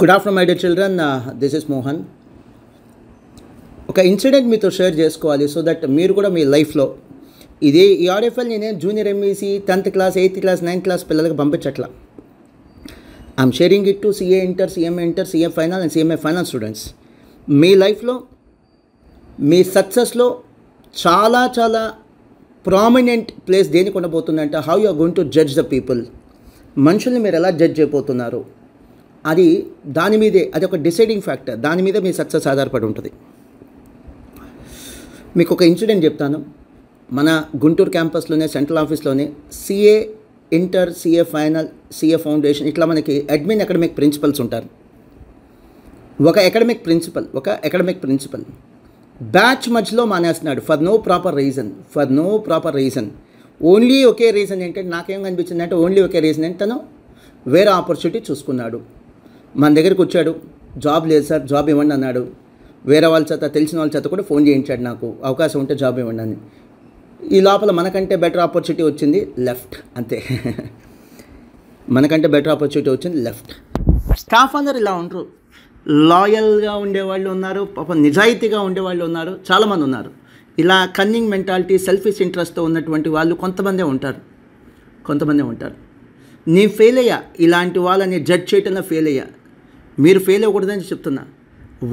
good afternoon my dear children this is Mohan ఒక incident మీతో share చేసుకోవాలి సో దట్ మీరు కూడా మీ లైఫ్లో ఇది ఈ ఆర్ఎఫ్ఎల్ నేను junior MEC tenth class eighth class ninth class పిల్లలకు పంపించట్లా I'm sharing it to CA inter CMA inter CM final and CMA final students మీ లైఫ్లో మీ సక్సెస్లో చాలా చాలా ప్రామినెంట్ ప్లేస్ దేనికి ఉండబోతుందంటే how you are going to judge the people మనుషుల్ని మీరు ఎలా జడ్జ్ అయిపోతున్నారు అది దాని మీదే అది ఒక డిసైడింగ్ ఫ్యాక్టర్ దాని మీద మీ సక్సెస్ ఆధారపడి ఉంటుంది మీకు ఒక ఇన్సిడెంట్ చెప్తాను మన గుంటూరు క్యాంపస్లోనే సెంట్రల్ ఆఫీస్లోనే CA inter CA final CA foundation ఇట్లా మనకి అడ్మిన్ అకాడమిక్ ప్రిన్సిపల్స్ ఉంటారు ఒక అకాడమిక్ ప్రిన్సిపల్ ఒక అకాడమిక్ ప్రిన్సిపల్ బ్యాచ్ మధ్యలో మానేస్తున్నాడు for no proper reason for no proper reason only ఒకే రీజన్ ఏంటంటే నాకేం కనిపించిందంటే ఓన్లీ ఒకే రీజన్ ఏంటనో వేరే ఆపర్చునిటీ చూసుకున్నాడు మన దగ్గరికి వచ్చాడు జాబ్ లేదు సార్ జాబ్ ఇవ్వండి అన్నాడు వేరే వాళ్ళ చేత తెలిసిన వాళ్ళ చేత కూడా ఫోన్ చేయించాడు నాకు అవకాశం ఉంటే జాబ్ ఇవ్వండి అని ఈ లోపల మనకంటే బెటర్ ఆపర్చునిటీ వచ్చింది లెఫ్ట్ అంతే మనకంటే బెటర్ ఆపర్చునిటీ వచ్చింది లెఫ్ట్ స్టాఫ్ అందరు ఇలా ఉంటారు లాయల్గా ఉండేవాళ్ళు ఉన్నారు పాపం నిజాయితీగా ఉండేవాళ్ళు ఉన్నారు చాలామంది ఉన్నారు ఇలా కన్నింగ్ మెంటాలిటీ సెల్ఫిష్ ఇంట్రెస్ట్తో ఉన్నటువంటి వాళ్ళు కొంతమందే ఉంటారు కొంతమందే ఉంటారు నీ ఫెయిల్ అయ్యా ఇలాంటి వాళ్ళని జడ్జ్ చేయటంలో ఫెయిల్ అయ్యా మీరు ఫెయిల్ అవ్వకూడదని చెప్తున్నా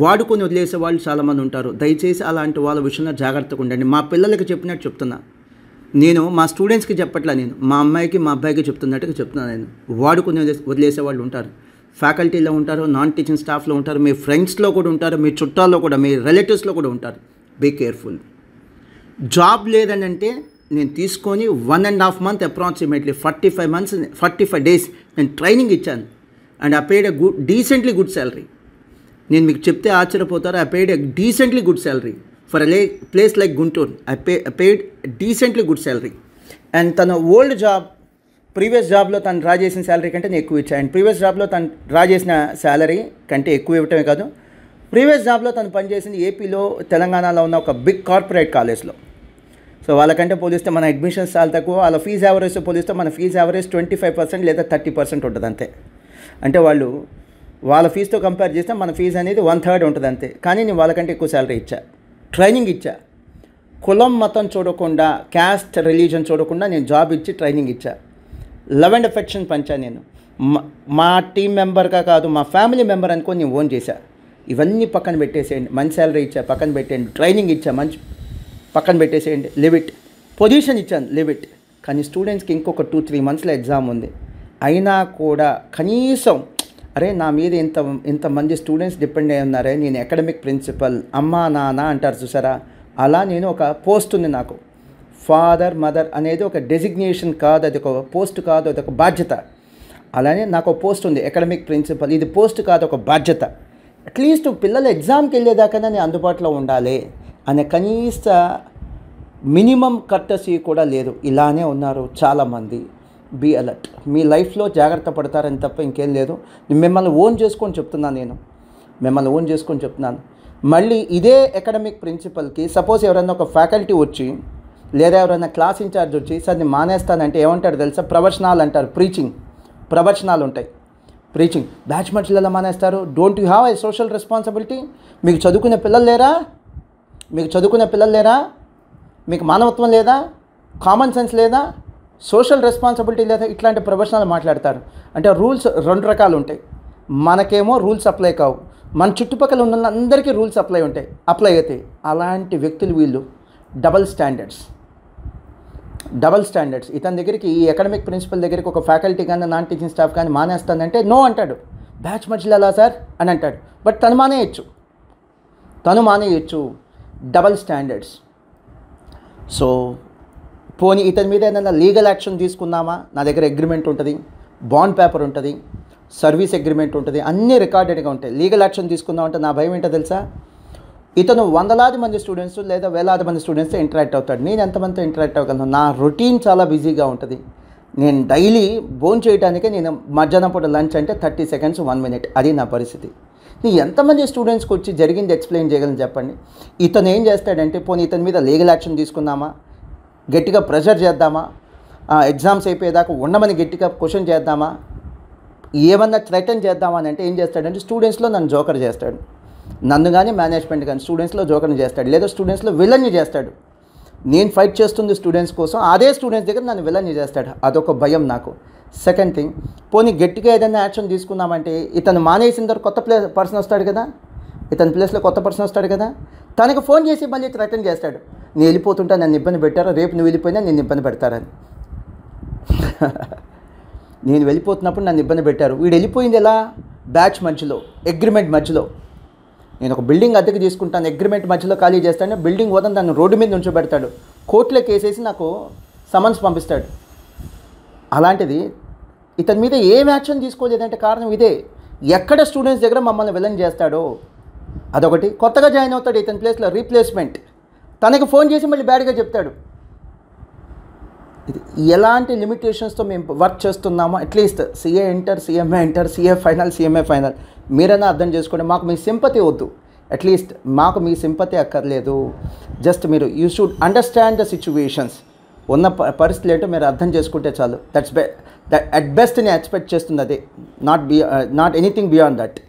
వాడుకొని వదిలేసే వాళ్ళు చాలామంది ఉంటారు దయచేసి అలాంటి వాళ్ళ విషయంలో జాగ్రత్తగా ఉండండి మా పిల్లలకి చెప్పినట్టు చెప్తున్నా నేను మా స్టూడెంట్స్కి చెప్పట్లా నేను మా అమ్మాయికి మా అబ్బాయికి చెప్తున్నట్టుగా చెప్తున్నాను నేను వాడుకొని వదిలేసే వాళ్ళు ఉంటారు ఫ్యాకల్టీలో ఉంటారు నాన్ టీచింగ్ స్టాఫ్లో ఉంటారు మీ ఫ్రెండ్స్లో కూడా ఉంటారు మీ చుట్టాల్లో కూడా మీ రిలేటివ్స్లో కూడా ఉంటారు బీ కేర్ఫుల్ జాబ్ లేదని అంటే నేను తీసుకొని one and half month approximately forty five months forty five days నేను ట్రైనింగ్ ఇచ్చాను and I paid a good decently good salary నేను మీకు చెప్తే ఆశ్చర్యపోతారు I paid a decently good salary for a lay place like Guntur I pay paid decently good salary and తన old job previous జాబ్లో తను draw చేసిన salary కంటే నేను ఎక్కువ ఇచ్చాను అండ్ ప్రీవియస్ జాబ్లో తను డ్రా చేసిన శాలరీ కంటే ఎక్కువ ఇవ్వటమే కాదు ప్రీవియస్ జాబ్లో తను పనిచేసింది ఏపీలో తెలంగాణలో ఉన్న ఒక బిగ్ కార్పొరేట్ కాలేజ్లో సో వాళ్ళకంటే పోలిస్తే మన అడ్మిషన్స్ చాలా తక్కువ వాళ్ళ ఫీజ్ యావరేజ్ పోలిస్తే మన fee average twenty five percent లేదా థర్టీ పర్సెంట్ ఉంటుంది అంతే అంటే వాళ్ళు వాళ్ళ ఫీజుతో కంపేర్ చేస్తే మన ఫీజు అనేది వన్ థర్డ్ ఉంటుంది అంతే కానీ నేను వాళ్ళకంటే ఎక్కువ శాలరీ ఇచ్చా ట్రైనింగ్ ఇచ్చా కులం మతం చూడకుండా క్యాస్ట్ రిలీజన్ చూడకుండా నేను జాబ్ ఇచ్చి ట్రైనింగ్ ఇచ్చా లవ్ అండ్ అఫెక్షన్ పంచా నేను మా టీం మెంబర్గా కాదు మా ఫ్యామిలీ మెంబర్ అనుకో నేను ఓన్ చేశా ఇవన్నీ పక్కన పెట్టేసేయండి మంచి శాలరీ ఇచ్చా పక్కన పెట్టేయండి ట్రైనింగ్ ఇచ్చా మంచి పక్కన పెట్టేసేయండి లిమిట్ పొజిషన్ ఇచ్చాను లిమిట్ కానీ స్టూడెంట్స్కి ఇంకొక టూ త్రీ మంత్స్లో ఎగ్జామ్ ఉంది అయినా కూడా కనీసం అరే నా మీద ఇంత ఇంతమంది స్టూడెంట్స్ డిపెండ్ అయి ఉన్నారే నేను అకాడమిక్ ప్రిన్సిపల్ అమ్మా నాన్న అంటారు చూసారా అలా నేను ఒక పోస్ట్ ఉంది నాకు ఫాదర్ మదర్ అనేది ఒక డెసిగ్నేషన్ కాదు అది ఒక పోస్ట్ కాదు అది ఒక బాధ్యత అలానే నాకు ఒక పోస్ట్ ఉంది అకాడమిక్ ప్రిన్సిపల్ ఇది పోస్ట్ కాదు ఒక బాధ్యత అట్లీస్ట్ పిల్లలు ఎగ్జామ్కి వెళ్ళేదాకా నేను అందుబాటులో ఉండాలి అనే కనీస మినిమం కర్టసీ కూడా లేదు ఇలానే ఉన్నారు చాలామంది బీ అలర్ట్ మీ లైఫ్లో జాగ్రత్త పడతారని తప్ప ఇంకేం లేదు మిమ్మల్ని ఓన్ చేసుకొని చెప్తున్నాను నేను మిమ్మల్ని ఓన్ చేసుకొని చెప్తున్నాను మళ్ళీ ఇదే అకాడమిక్ ప్రిన్సిపల్కి సపోజ్ ఎవరైనా ఒక ఫ్యాకల్టీ వచ్చి లేదా ఎవరైనా క్లాస్ ఇన్ఛార్జ్ వచ్చి సార్ నేను మానేస్తానంటే ఏమంటారు తెలుసా ప్రవచనాలు అంటారు ప్రీచింగ్ ప్రవచనాలు ఉంటాయి ప్రీచింగ్ బ్యాచ్ ఎలా మానేస్తారు don't you have I social responsibility మీకు చదువుకునే పిల్లలు లేరా మీకు చదువుకునే పిల్లలు లేరా మీకు మానవత్వం లేదా కామన్ సెన్స్ లేదా సోషల్ రెస్పాన్సిబిలిటీ లేదా ఇట్లాంటి ప్రొఫెషనల్ మాట్లాడతారు అంటే రూల్స్ రెండు రకాలు ఉంటాయి మనకేమో రూల్స్ అప్లై కావు మన చుట్టుపక్కల ఉన్న అందరికీ రూల్స్ అప్లై ఉంటాయి అప్లై అవుతాయి అలాంటి వ్యక్తులు వీళ్ళు డబల్ స్టాండర్డ్స్ డబల్ స్టాండర్డ్స్ ఇతని దగ్గరికి ఈ అకాడమిక్ ప్రిన్సిపల్ దగ్గరికి ఒక ఫ్యాకల్టీ కానీ నాన్ టీచింగ్ స్టాఫ్ కానీ మానేస్తానంటే నో అంటాడు బ్యాచ్ మధ్యలో ఎలా సార్ అని అంటాడు బట్ తను మానేయచ్చు తను మానేయచ్చు డబల్ స్టాండర్డ్స్ సో పోనీ ఇతని మీద ఏదైనా లీగల్ యాక్షన్ తీసుకుందామా నా దగ్గర అగ్రిమెంట్ ఉంటుంది బాండ్ పేపర్ ఉంటుంది సర్వీస్ అగ్రిమెంట్ ఉంటుంది అన్నీ రికార్డెడ్గా ఉంటాయి లీగల్ యాక్షన్ తీసుకుందామంటే నా భయం ఏంటో తెలుసా ఇతను వందలాది మంది స్టూడెంట్స్ లేదా వేలాది మంది స్టూడెంట్స్తో ఇంటరాక్ట్ అవుతాడు నేను ఎంతమందితో ఇంటరాక్ట్ అవ్వగలను నా రొటీన్ చాలా బిజీగా ఉంటుంది నేను డైలీ బోన్ చేయడానికి నేను మధ్యాహ్నం పూట లంచ్ అంటే థర్టీ సెకండ్స్ వన్ మినిట్ అది నా పరిస్థితి నీ ఎంతమంది స్టూడెంట్స్కి వచ్చి జరిగింది ఎక్స్ప్లెయిన్ చేయగలను చెప్పండి ఇతను ఏం చేస్తాడంటే పోనీ ఇతని మీద లీగల్ యాక్షన్ తీసుకుందామా గట్టిగా ప్రెషర్ చేద్దామా ఎగ్జామ్స్ అయిపోయేదాకా ఉండమని గట్టిగా క్వశ్చన్ చేద్దామా ఏమన్నా థ్రెటన్ అని అంటే ఏం చేస్తాడంటే స్టూడెంట్స్లో నన్ను జోకర్ చేస్తాడు నన్ను కానీ మేనేజ్మెంట్ కానీ స్టూడెంట్స్లో జోకర్ని చేస్తాడు లేదా స్టూడెంట్స్లో విలన్ని చేస్తాడు నేను ఫైట్ చేస్తుంది స్టూడెంట్స్ కోసం అదే స్టూడెంట్స్ దగ్గర నన్ను విలన్ని చేస్తాడు అదొక భయం నాకు సెకండ్ థింగ్ పోనీ గట్టిగా ఏదైనా యాక్షన్ తీసుకున్నామంటే ఇతను మానేసిన తర్వాత కొత్త ప్లేస్ పర్సన్ వస్తాడు కదా ఇతని ప్లేస్లో కొత్త పర్సన్ వస్తాడు కదా తనకు ఫోన్ చేసి మళ్ళీ థ్రెటన్ చేస్తాడు నేను వెళ్ళిపోతుంటా నన్ను ఇబ్బంది పెట్టారు రేపు నువ్వు వెళ్ళిపోయినా నేను ఇబ్బంది పెడతారని నేను వెళ్ళిపోతున్నప్పుడు నన్ను ఇబ్బంది పెట్టారు వీడు వెళ్ళిపోయింది ఎలా బ్యాచ్ మధ్యలో అగ్రిమెంట్ మధ్యలో నేను ఒక బిల్డింగ్ అద్దెకి తీసుకుంటాను అగ్రిమెంట్ మధ్యలో ఖాళీ చేస్తాను బిల్డింగ్ పోతాను దాన్ని రోడ్డు మీద ఉంచబెడతాడు కోర్టులో కేసేసి నాకు సమన్స్ పంపిస్తాడు అలాంటిది ఇతని మీద ఏం యాక్షన్ తీసుకోలేదంటే కారణం ఇదే ఎక్కడ స్టూడెంట్స్ దగ్గర మమ్మల్ని విలన్ చేస్తాడో అదొకటి కొత్తగా జాయిన్ అవుతాడు ఇతని ప్లేస్లో రీప్లేస్మెంట్ తనకి ఫోన్ చేసి మళ్ళీ బ్యాడ్గా చెప్తాడు ఎలాంటి లిమిటేషన్స్తో మేము వర్క్ చేస్తున్నామో at least CA inter CMA inter CA final CMA final మీరైనా అర్థం చేసుకోండి మాకు మీ సింపతి వద్దు అట్లీస్ట్ మాకు మీ సింపతి అక్కర్లేదు జస్ట్ మీరు you should understand the situations ఉన్న పరిస్థితులు ఏంటో మీరు అర్థం చేసుకుంటే చాలు దట్స్ బె దట్ అట్ బెస్ట్ని ఎక్స్పెక్ట్ చేస్తుంది అదే not be not anything beyond that